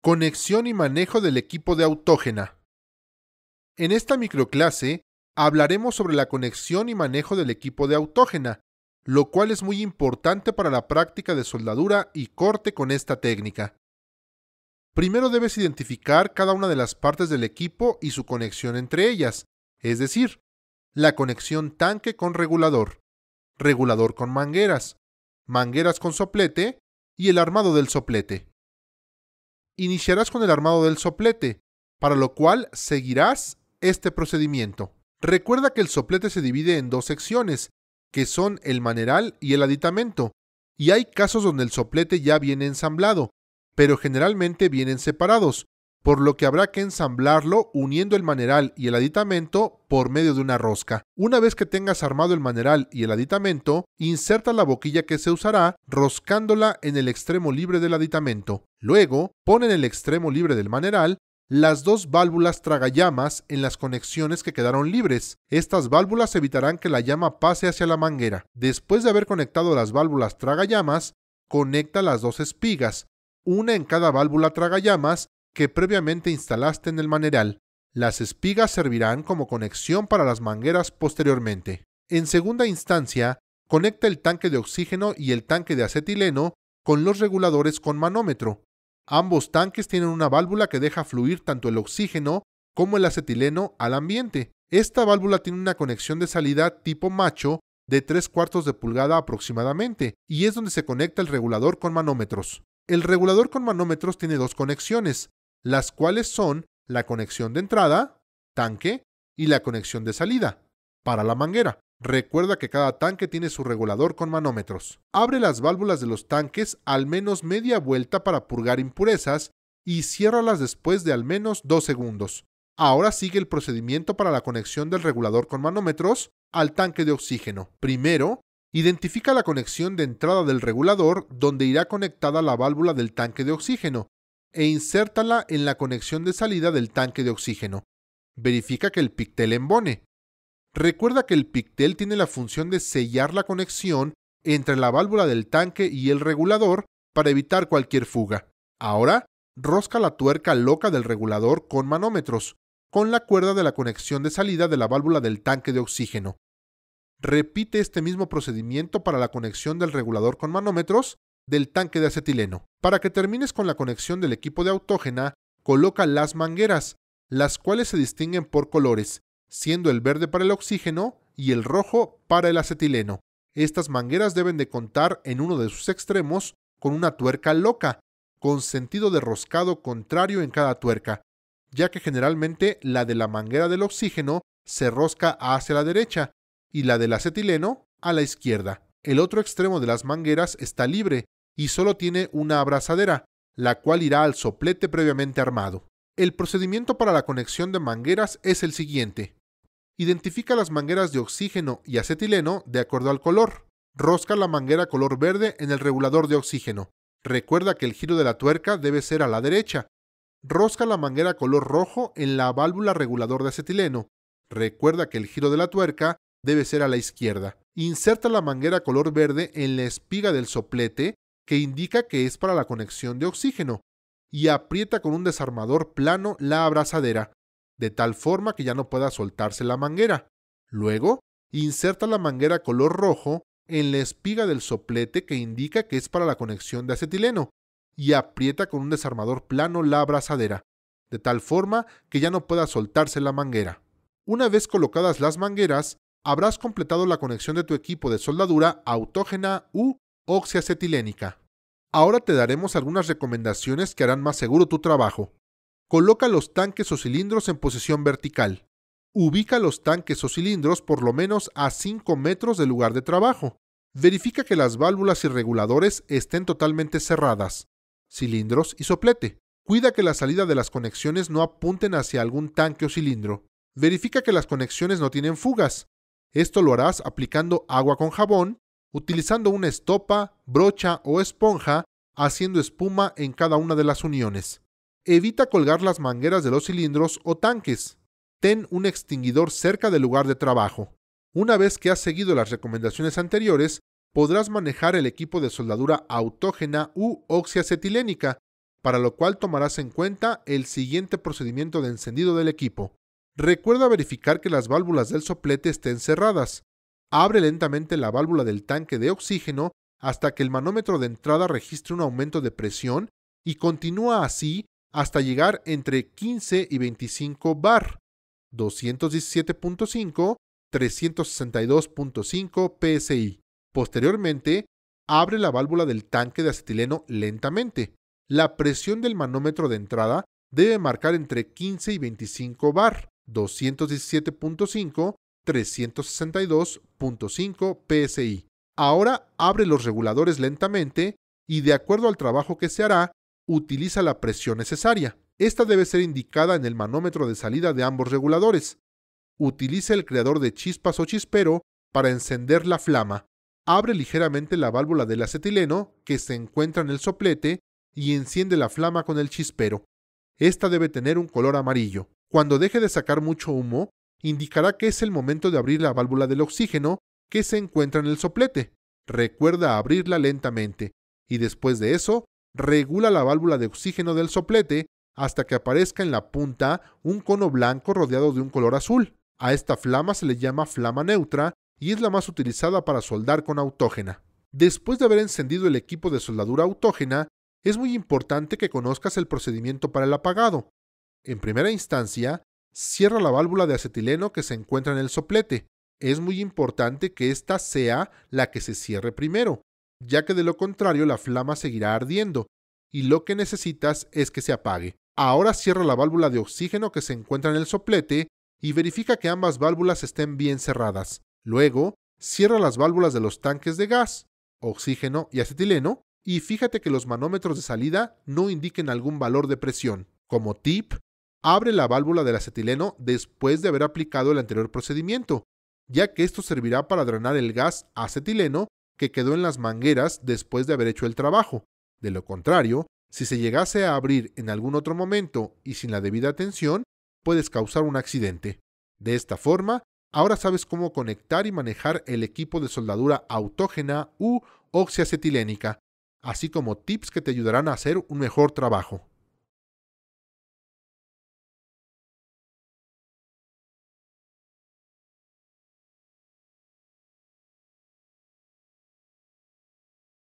Conexión y manejo del equipo de autógena. En esta microclase hablaremos sobre la conexión y manejo del equipo de autógena, lo cual es muy importante para la práctica de soldadura y corte con esta técnica. Primero debes identificar cada una de las partes del equipo y su conexión entre ellas, es decir, la conexión tanque con regulador, regulador con mangueras, mangueras con soplete y el armado del soplete iniciarás con el armado del soplete, para lo cual seguirás este procedimiento. Recuerda que el soplete se divide en dos secciones, que son el maneral y el aditamento, y hay casos donde el soplete ya viene ensamblado, pero generalmente vienen separados, por lo que habrá que ensamblarlo uniendo el maneral y el aditamento por medio de una rosca. Una vez que tengas armado el maneral y el aditamento, inserta la boquilla que se usará roscándola en el extremo libre del aditamento. Luego, pon en el extremo libre del maneral las dos válvulas tragallamas en las conexiones que quedaron libres. Estas válvulas evitarán que la llama pase hacia la manguera. Después de haber conectado las válvulas tragallamas, conecta las dos espigas, una en cada válvula tragallamas que previamente instalaste en el maneral. Las espigas servirán como conexión para las mangueras posteriormente. En segunda instancia, conecta el tanque de oxígeno y el tanque de acetileno con los reguladores con manómetro. Ambos tanques tienen una válvula que deja fluir tanto el oxígeno como el acetileno al ambiente. Esta válvula tiene una conexión de salida tipo macho de 3 cuartos de pulgada aproximadamente, y es donde se conecta el regulador con manómetros. El regulador con manómetros tiene dos conexiones, las cuales son la conexión de entrada, tanque y la conexión de salida, para la manguera. Recuerda que cada tanque tiene su regulador con manómetros. Abre las válvulas de los tanques al menos media vuelta para purgar impurezas y ciérralas después de al menos dos segundos. Ahora sigue el procedimiento para la conexión del regulador con manómetros al tanque de oxígeno. Primero, identifica la conexión de entrada del regulador donde irá conectada la válvula del tanque de oxígeno e insértala en la conexión de salida del tanque de oxígeno. Verifica que el pictel embone. Recuerda que el pictel tiene la función de sellar la conexión entre la válvula del tanque y el regulador para evitar cualquier fuga. Ahora, rosca la tuerca loca del regulador con manómetros, con la cuerda de la conexión de salida de la válvula del tanque de oxígeno. Repite este mismo procedimiento para la conexión del regulador con manómetros del tanque de acetileno. Para que termines con la conexión del equipo de autógena, coloca las mangueras, las cuales se distinguen por colores, siendo el verde para el oxígeno y el rojo para el acetileno. Estas mangueras deben de contar en uno de sus extremos con una tuerca loca, con sentido de roscado contrario en cada tuerca, ya que generalmente la de la manguera del oxígeno se rosca hacia la derecha y la del acetileno a la izquierda. El otro extremo de las mangueras está libre, y solo tiene una abrazadera, la cual irá al soplete previamente armado. El procedimiento para la conexión de mangueras es el siguiente. Identifica las mangueras de oxígeno y acetileno de acuerdo al color. Rosca la manguera color verde en el regulador de oxígeno. Recuerda que el giro de la tuerca debe ser a la derecha. Rosca la manguera color rojo en la válvula regulador de acetileno. Recuerda que el giro de la tuerca debe ser a la izquierda. Inserta la manguera color verde en la espiga del soplete que indica que es para la conexión de oxígeno, y aprieta con un desarmador plano la abrazadera, de tal forma que ya no pueda soltarse la manguera. Luego, inserta la manguera color rojo en la espiga del soplete que indica que es para la conexión de acetileno, y aprieta con un desarmador plano la abrazadera, de tal forma que ya no pueda soltarse la manguera. Una vez colocadas las mangueras, habrás completado la conexión de tu equipo de soldadura autógena u oxiacetilénica. Ahora te daremos algunas recomendaciones que harán más seguro tu trabajo. Coloca los tanques o cilindros en posición vertical. Ubica los tanques o cilindros por lo menos a 5 metros del lugar de trabajo. Verifica que las válvulas y reguladores estén totalmente cerradas. Cilindros y soplete. Cuida que la salida de las conexiones no apunten hacia algún tanque o cilindro. Verifica que las conexiones no tienen fugas. Esto lo harás aplicando agua con jabón utilizando una estopa, brocha o esponja, haciendo espuma en cada una de las uniones. Evita colgar las mangueras de los cilindros o tanques. Ten un extinguidor cerca del lugar de trabajo. Una vez que has seguido las recomendaciones anteriores, podrás manejar el equipo de soldadura autógena u oxiacetilénica, para lo cual tomarás en cuenta el siguiente procedimiento de encendido del equipo. Recuerda verificar que las válvulas del soplete estén cerradas. Abre lentamente la válvula del tanque de oxígeno hasta que el manómetro de entrada registre un aumento de presión y continúa así hasta llegar entre 15 y 25 bar, 217.5, 362.5 psi. Posteriormente, abre la válvula del tanque de acetileno lentamente. La presión del manómetro de entrada debe marcar entre 15 y 25 bar, 217.5, 362.5 PSI. Ahora abre los reguladores lentamente y de acuerdo al trabajo que se hará, utiliza la presión necesaria. Esta debe ser indicada en el manómetro de salida de ambos reguladores. Utiliza el creador de chispas o chispero para encender la flama. Abre ligeramente la válvula del acetileno que se encuentra en el soplete y enciende la flama con el chispero. Esta debe tener un color amarillo. Cuando deje de sacar mucho humo, indicará que es el momento de abrir la válvula del oxígeno que se encuentra en el soplete. Recuerda abrirla lentamente y después de eso, regula la válvula de oxígeno del soplete hasta que aparezca en la punta un cono blanco rodeado de un color azul. A esta flama se le llama flama neutra y es la más utilizada para soldar con autógena. Después de haber encendido el equipo de soldadura autógena, es muy importante que conozcas el procedimiento para el apagado. En primera instancia, Cierra la válvula de acetileno que se encuentra en el soplete. Es muy importante que esta sea la que se cierre primero, ya que de lo contrario la flama seguirá ardiendo y lo que necesitas es que se apague. Ahora cierra la válvula de oxígeno que se encuentra en el soplete y verifica que ambas válvulas estén bien cerradas. Luego, cierra las válvulas de los tanques de gas, oxígeno y acetileno y fíjate que los manómetros de salida no indiquen algún valor de presión. Como tip, abre la válvula del acetileno después de haber aplicado el anterior procedimiento, ya que esto servirá para drenar el gas acetileno que quedó en las mangueras después de haber hecho el trabajo. De lo contrario, si se llegase a abrir en algún otro momento y sin la debida atención, puedes causar un accidente. De esta forma, ahora sabes cómo conectar y manejar el equipo de soldadura autógena u oxiacetilénica, así como tips que te ayudarán a hacer un mejor trabajo.